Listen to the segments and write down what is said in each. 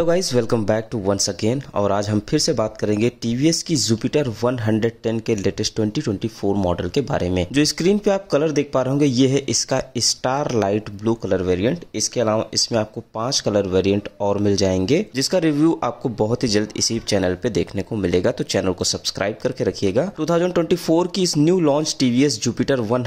hello guys welcome back to once again और आज हम फिर से बात करेंगे टीवीएस की जुपिटर 110 के लेटेस्ट 2024 मॉडल के बारे में जो स्क्रीन पे आप कलर देख पा रहे होंगे ये है इसका star light blue colour variant इसके अलावा इसमें आपको पांच कलर वेरिएंट और मिल जाएंगे जिसका रिव्यू आपको बहुत ही जल्द इसी चैनल पे देखने को मिलेगा तो चैनल को सब्सक्राइब करके रखियेगा टू की इस new launch TVS Jupiter one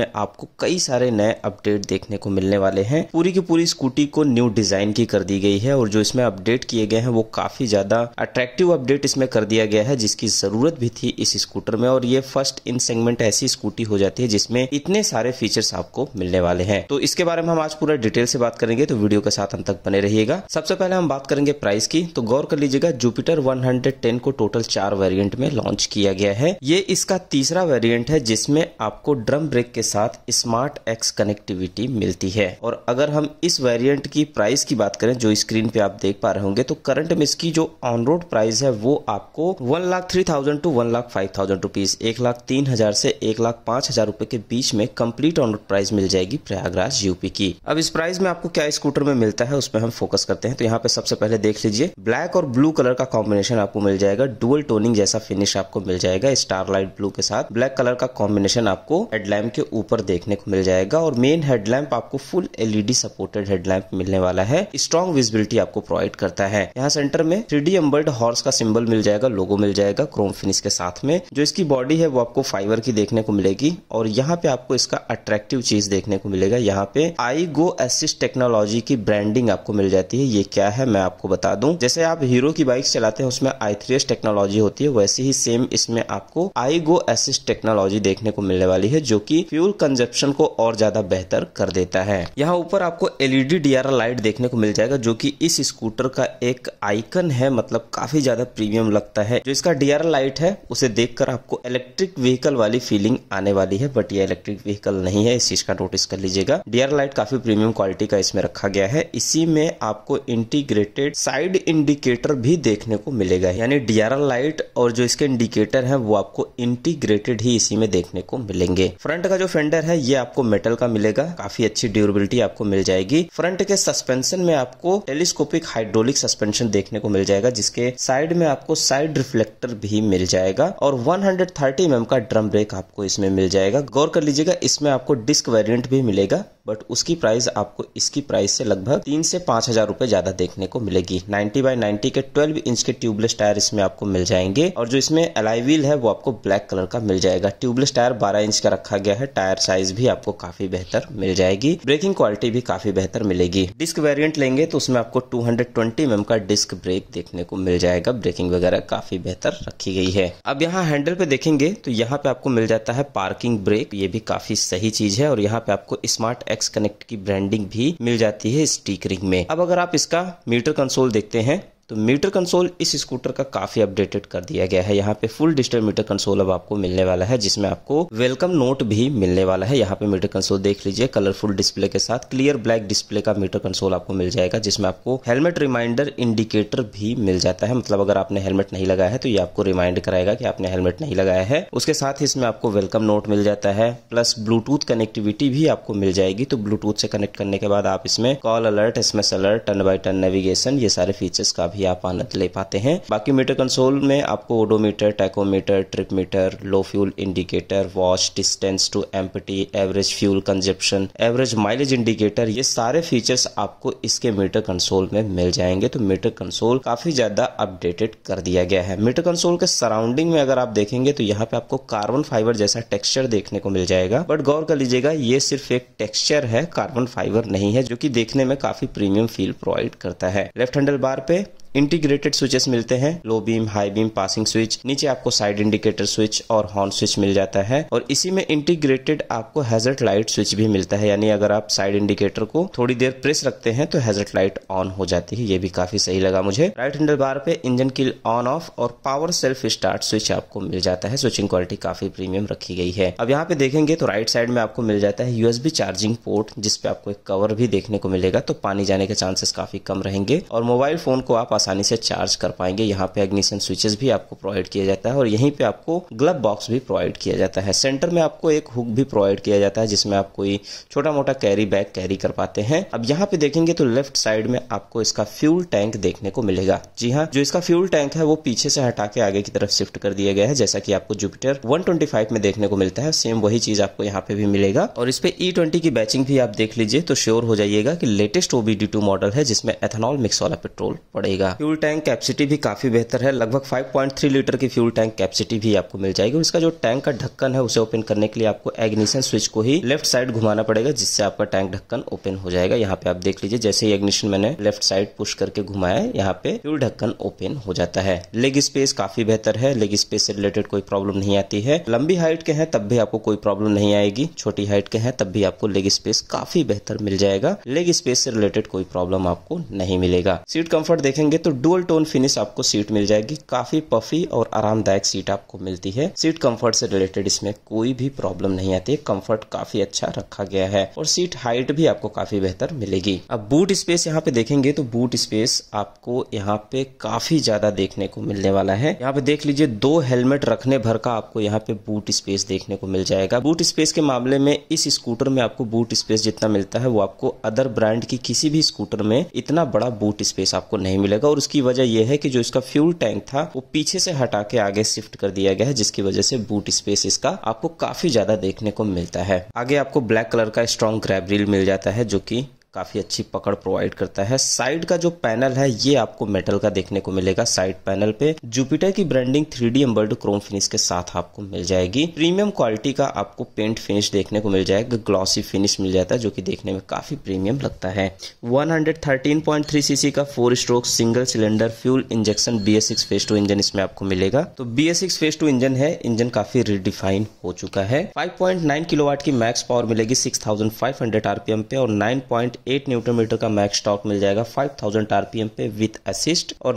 में आपको कई सारे नए अपडेट देखने को मिलने वाले हैं पूरी की पूरी स्कूटी को न्यू डिजाइन की कर दी गई है और जो इसमें इसमें अपडेट किए गए हैं वो काफ़ी ज़्यादा अट्रैक्टिव अपडेट इसमें कर दिया गया है जिसकी ज़रूरत भी थी इस स्कूटर में और ये फर्स्ट इन सेगमेंट ऐसी स्कूटी हो जाती है जिसमें इतने सारे फीचर्स आपको मिलने वाले हैं तो इसके बारे में हम आज पूरा डिटेल से बात करेंगे तो वीडियो के साथ हम तक बने रहिएगा सबसे पहले हम बात करेंगे प्राइस की तो गौर कर लीजिएगा जुपिटर वन को टोटल चार वेरियंट में लॉन्च किया गया है ये इसका तीसरा वेरियंट है जिसमें आपको ड्रम ब्रेक के साथ स्मार्ट एक्स कनेक्टिविटी मिलती है और अगर हम इस वेरियंट की प्राइस की बात करें जो स्क्रीन पे आप देख पा रहे होंगे तो करंट में इसकी जो ऑन रोड प्राइस है वो आपको one lakh three thousand to one lakh five thousand rupees एक लाख तीन हजार से एक लाख पांच हजार रुपए के बीच में कंप्लीट ऑन रोड प्राइस मिल जाएगी प्रयागराज यूपी की अब इस प्राइस में आपको क्या स्कूटर में मिलता है उस पर हम फोकस करते हैं तो यहाँ पे सबसे पहले देख लीजिए ब्लैक और ब्लू कलर का कॉम्बिनेशन आपको मिल जाएगा डुअल टोनिंग जैसा फिनिश आपको मिल जाएगा लाइट ब्लू के साथ ब्लैक कलर का कॉम्बिनेशन आपको हेडलैम्प के ऊपर देखने को मिल जाएगा और मेन हेडलैम्प आपको फुल एलईडी सपोर्टेड हेडलैम्प मिलने वाला है स्ट्रॉन्ग विजिबिलिटी आपको प्रोवाइड करता है यहाँ सेंटर में थ्री डी हॉर्स का सिंबल मिल जाएगा लोगो मिल जाएगा क्रोम फिनिश के साथ में जो इसकी बॉडी है वो आपको फाइबर की देखने को मिलेगी और यहाँ पे आपको इसका अट्रैक्टिव चीज देखने को मिलेगा यहाँ पे आई गो एसिस्ट टेक्नोलॉजी की ब्रांडिंग आपको मिल जाती है ये क्या है मैं आपको बता दूं जैसे आप हीरो की बाइक चलाते हैं उसमें आई थ्री एस टेक्नोलॉजी होती है वैसे ही सेम इसमें आपको आई गो एसिस टेक्नोलॉजी देखने को मिलने वाली है जो की फ्यूल कंजप्शन को और ज्यादा बेहतर कर देता है यहाँ ऊपर आपको एलईडी डी लाइट देखने को मिल जाएगा जो की इस स्कूल स्कूटर का एक आइकन है मतलब काफ़ी ज़्यादा प्रीमियम लगता है जो इसका डी लाइट है उसे देखकर आपको इलेक्ट्रिक व्हीकल वाली फीलिंग आने वाली है बट ये इलेक्ट्रिक व्हीकल नहीं है इस चीज़ का नोटिस कर लीजिएगा डी लाइट काफ़ी प्रीमियम क्वालिटी का इसमें रखा गया है इसी में आपको इंटीग्रेटेड साइड इंडिकेटर भी देखने को मिलेगा यानी डी लाइट और जो इसके इंडिकेटर है वो आपको इंटीग्रेटेड ही इसी में देखने को मिलेंगे फ्रंट का जो फेंडर है ये आपको मेटल का मिलेगा काफी अच्छी ड्यूरेबिलिटी आपको मिल जाएगी फ्रंट के सस्पेंशन में आपको टेलीस्कोपिक हाइड्रोलिक सस्पेंशन देखने को मिल जाएगा जिसके साइड में आपको साइड रिफ्लेक्टर भी मिल जाएगा और 130 हंड्रेड का ड्रम ब्रेक आपको इसमें मिल जाएगा गौर कर लीजिएगा इसमें आपको डिस्क वेरिएंट भी मिलेगा बट उसकी प्राइस आपको इसकी प्राइस से लगभग तीन से पांच हजार रुपए ज्यादा देखने को मिलेगी 90 बाय 90 के 12 इंच के ट्यूबलेस टायर इसमें आपको मिल जाएंगे और जो इसमें अलाई व्हील है वो आपको ब्लैक कलर का मिल जाएगा ट्यूबलेस टायर 12 इंच का रखा गया है टायर साइज भी आपको काफी बेहतर मिल जाएगी ब्रेकिंग क्वालिटी भी काफी बेहतर मिलेगी डिस्क वेरियंट लेंगे तो उसमें आपको टू ट्वेंटी एम mm का डिस्क ब्रेक देखने को मिल जाएगा ब्रेकिंग वगैरह काफी बेहतर रखी गई है अब यहाँ हैंडल पे देखेंगे तो यहाँ पे आपको मिल जाता है पार्किंग ब्रेक ये भी काफी सही चीज है और यहाँ पे आपको स्मार्ट एक्स कनेक्ट की ब्रांडिंग भी मिल जाती है स्टीकरिंग में अब अगर आप इसका मीटर कंसोल देखते हैं तो मीटर कंसोल इस स्कूटर का काफ़ी अपडेटेड कर दिया गया है यहाँ पे फुल डिजिटल मीटर कंसोल अब आपको मिलने वाला है जिसमें आपको वेलकम नोट भी मिलने वाला है यहाँ पे मीटर कंसोल देख लीजिए कलरफुल डिस्प्ले के साथ क्लियर ब्लैक डिस्प्ले का मीटर कंसोल आपको मिल जाएगा जिसमें आपको हेलमेट रिमाइंडर इंडिकेटर भी मिल जाता है मतलब अगर आपने हेलमेट नहीं लगाया है तो ये आपको रिमाइंड कराएगा कि आपने हेलमेट नहीं लगाया है उसके साथ ही इसमें आपको वेलकम नोट मिल जाता है प्लस ब्लूटूथ कनेक्टिविटी भी आपको मिल जाएगी तो ब्लूटूथ से कनेक्ट करने के बाद आप इसमें call alert S alert turn by turn navigation ये सारे फीचर्स का भी आप आनंद ले पाते हैं बाकी मीटर कंसोल में आपको odometer tachometer trip meter low fuel indicator wash distance to empty average fuel consumption average mileage indicator ये सारे फीचर्स आपको इसके मीटर कंसोल में मिल जाएंगे तो मीटर कंसोल काफी ज्यादा अपडेटेड कर दिया गया है मीटर कंसोल के सराउंडिंग में अगर आप देखेंगे तो यहाँ पे आपको कार्बन फाइबर जैसा टेक्सचर देखने को मिल जाएगा बट गौर कर लीजिएगा ये सिर्फ एक टेक्सचर है कार्बन फाइबर नहीं है जो कि देखने में काफी प्रीमियम फील प्रोवाइड करता है लेफ्ट हैंडल बार पे इंटीग्रेटेड स्विचेस मिलते हैं low beam high beam passing switch नीचे आपको साइड इंडिकेटर स्विच और हॉर्न स्विच मिल जाता है और इसी में इंटीग्रेटेड आपको हेजर्ट लाइट स्विच भी मिलता है यानी अगर आप साइड इंडिकेटर को थोड़ी देर प्रेस रखते हैं तो हेजर्ट लाइट ऑन हो जाती है ये भी काफी सही लगा मुझे राइट हैंडल बार पे इंजन की ऑन ऑफ और पावर सेल्फ स्टार्ट स्विच आपको मिल जाता है स्विचिंग क्वालिटी काफी प्रीमियम रखी गई है अब यहाँ पे देखेंगे तो राइट साइड में आपको मिल जाता है यूएसबी चार्जिंग पोर्ट जिसपे आपको एक कवर भी देखने को मिलेगा तो पानी जाने के चांसेस काफी कम रहेंगे और मोबाइल फोन को आप आसानी से चार्ज कर पाएंगे यहाँ पे एग्निशन स्विचेस भी आपको प्रोवाइड किया जाता है और यहीं पे आपको ग्लब बॉक्स भी प्रोवाइड किया जाता है सेंटर में आपको एक हुक भी प्रोवाइड किया जाता है जिसमें आप कोई छोटा मोटा कैरी बैग कैरी कर पाते हैं अब यहाँ पे देखेंगे तो लेफ्ट साइड में आपको इसका फ्यूल टैंक देखने को मिलेगा जी हाँ जो इसका फ्यूल टैंक है वो पीछे से हटा के आगे की तरफ शिफ्ट कर दिया गया है जैसा की आपको जुपिटर वन में देखने को मिलता है सेम वही चीज आपको यहाँ पे भी मिलेगा और इस पे ई e की बैचिंग भी आप देख लीजिए तो श्योर हो जाइएगा की लेटेस्ट ओबीडी टू मॉडल है जिसमें एथेनॉल मिक्स वाला पेट्रोल पड़ेगा फ्यूल टैंक कैपेसिटी भी काफ़ी बेहतर है लगभग 5.3 लीटर की फ्यूल टैंक कैपेसिटी भी आपको मिल जाएगी और इसका जो टैंक का ढक्कन है उसे ओपन करने के लिए आपको एग्निशन स्विच को ही लेफ्ट साइड घुमाना पड़ेगा जिससे आपका टैंक ढक्कन ओपन हो जाएगा यहाँ पे आप देख लीजिए जैसे ही एग्निशन मैंने लेफ्ट साइड पुश करके घुमाया यहाँ पे फ्यूल ढक्कन ओपन हो जाता है लेग स्पेस काफी बेहतर है लेग स्पेस से रिलेटेड कोई प्रॉब्लम नहीं आती है लंबी हाइट के हैं तब भी आपको कोई प्रॉब्लम नहीं आएगी छोटी हाइट के हैं तब भी आपको लेग स्पेस काफी बेहतर मिल जाएगा लेग स्पेस से रिलेटेड कोई प्रॉब्लम आपको नहीं मिलेगा सीट कंफर्ट देखेंगे तो डुअल टोन फिनिश आपको सीट मिल जाएगी काफी पफी और आरामदायक सीट आपको मिलती है सीट कंफर्ट से रिलेटेड इसमें कोई भी प्रॉब्लम नहीं आती कंफर्ट काफी अच्छा रखा गया है और सीट हाइट भी आपको काफी बेहतर मिलेगी अब बूट स्पेस यहाँ पे देखेंगे तो बूट स्पेस आपको यहाँ पे काफी ज्यादा देखने को मिलने वाला है यहाँ पे देख लीजिए दो हेलमेट रखने भर का आपको यहाँ पे बूट स्पेस देखने को मिल जाएगा बूट स्पेस के मामले में इस स्कूटर में आपको बूट स्पेस जितना मिलता है वो आपको अदर ब्रांड की किसी भी स्कूटर में इतना बड़ा बूट स्पेस आपको नहीं मिलेगा जाएगा और उसकी वजह यह है कि जो इसका फ्यूल टैंक था वो पीछे से हटा के आगे शिफ्ट कर दिया गया है जिसकी वजह से बूट स्पेस इसका आपको काफी ज्यादा देखने को मिलता है आगे आपको ब्लैक कलर का स्ट्रॉन्ग ग्रैब रील मिल जाता है जो की काफ़ी अच्छी पकड़ प्रोवाइड करता है साइड का जो पैनल है ये आपको मेटल का देखने को मिलेगा साइड पैनल पे जुपिटर की branding three D emblem chrome finish के साथ आपको मिल जाएगी प्रीमियम क्वालिटी का आपको पेंट फिनिश देखने को मिल जाएगा ग्लॉसी फिनिश मिल जाता है जो कि देखने में काफ़ी प्रीमियम लगता है 113.3 सीसी का four stroke single cylinder fuel injection B S six phase two engine इसमें आपको मिलेगा तो B S six phase two engine है इंजन काफ़ी रिडिफाइन हो चुका है फाइव 5.9 किलोवाट की मैक्स पावर मिलेगी सिक्स हंड्रेड आरपीएम पे और पॉइंट एट न्यूटन मीटर का मैक्स टॉक मिल जाएगा फाइव थाउजेंड आरपीएम पे विद असिस्ट और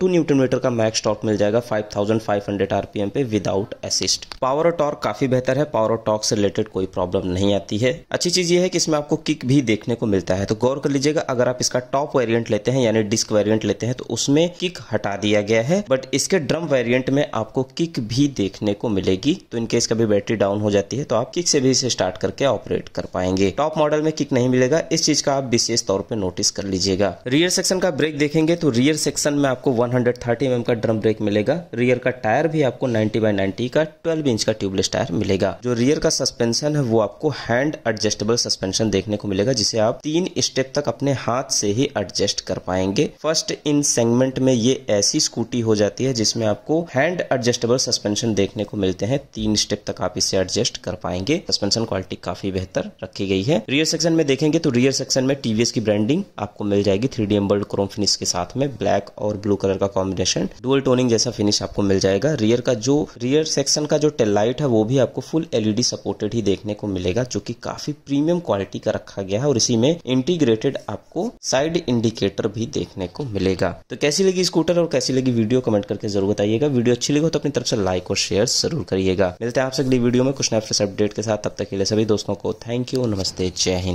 टू न्यूटन मीटर का मैक्स टॉक मिल जाएगा हंड्रेड आरपीएम पे विदाउट असिस्ट पावर और टॉर्क काफी बेहतर है पावर और टॉर्क से रिलेटेड कोई प्रॉब्लम नहीं आती है अच्छी चीज ये है कि इसमें आपको किक भी देखने को मिलता है तो गौर कर लीजिएगा अगर आप इसका टॉप वेरियंट लेते हैं यानी डिस्क वेरियंट लेते हैं तो उसमें किक हटा दिया गया है बट इसके ड्रम वेरियंट में आपको किक भी देखने को मिलेगी तो इनकेस भी बैटरी डाउन हो जाती है तो आप किक से भी इसे स्टार्ट करके ऑपरेट कर पाएंगे टॉप मॉडल में किक नहीं मिलेगा इस चीज का आप विशेष तौर पर नोटिस कर लीजिएगा रियर सेक्शन का ब्रेक देखेंगे तो रियर सेक्शन में आपको 130 हंड्रेड mm का ड्रम ब्रेक मिलेगा रियर का टायर भी आपको 90 बाय 90 का 12 इंच का ट्यूबलेस टायर मिलेगा जो रियर का सस्पेंशन है वो आपको हैंड एडजस्टेबल सस्पेंशन देखने को मिलेगा जिसे आप तीन स्टेप तक अपने हाथ से ही एडजस्ट कर पाएंगे फर्स्ट इन सेगमेंट में ये ऐसी स्कूटी हो जाती है जिसमें आपको हैंड एडजस्टेबल सस्पेंशन देखने को मिलते हैं तीन स्टेप तक आप इसे एडजस्ट कर पाएंगे सस्पेंशन क्वालिटी काफी बेहतर रखी गई है रियर सेक्शन में देखेंगे तो रियर सेक्शन सेक्शन में टीवीएस की ब्रांडिंग आपको मिल जाएगी three D emblem chrome finish के साथ में ब्लैक और ब्लू कलर का कॉम्बिनेशन डुअल टोनिंग जैसा फिनिश आपको मिल जाएगा रियर का जो रियर सेक्शन का जो टेल लाइट है वो भी आपको फुल एलईडी सपोर्टेड ही देखने को मिलेगा जो की काफी प्रीमियम क्वालिटी का रखा गया है और इसी में इंटीग्रेटेड आपको साइड इंडिकेटर भी देखने को मिलेगा तो कैसी लगी स्कूटर और कैसी लगी वीडियो कमेंट करके जरूर बताइएगा वीडियो अच्छी लगी हो तो अपनी तरफ से लाइक और शेयर जरूर करिएगा मिलते हैं आपसे अगली वीडियो में कुछ नए अपडेट के साथ तब तक के लिए सभी दोस्तों को थैंक यू नमस्ते जय हिंद